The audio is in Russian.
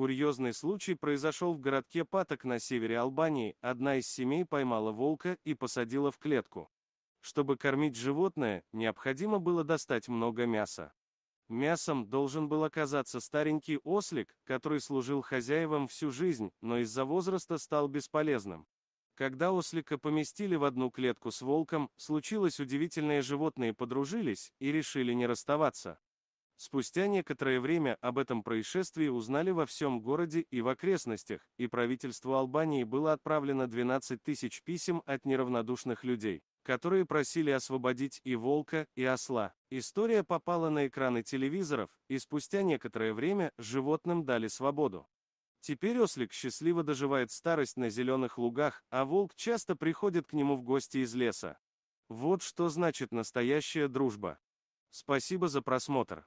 Курьезный случай произошел в городке Паток на севере Албании, одна из семей поймала волка и посадила в клетку. Чтобы кормить животное, необходимо было достать много мяса. Мясом должен был оказаться старенький ослик, который служил хозяевам всю жизнь, но из-за возраста стал бесполезным. Когда ослика поместили в одну клетку с волком, случилось удивительное животные подружились и решили не расставаться. Спустя некоторое время об этом происшествии узнали во всем городе и в окрестностях, и правительству Албании было отправлено 12 тысяч писем от неравнодушных людей, которые просили освободить и волка, и осла. История попала на экраны телевизоров, и спустя некоторое время животным дали свободу. Теперь ослик счастливо доживает старость на зеленых лугах, а волк часто приходит к нему в гости из леса. Вот что значит настоящая дружба. Спасибо за просмотр.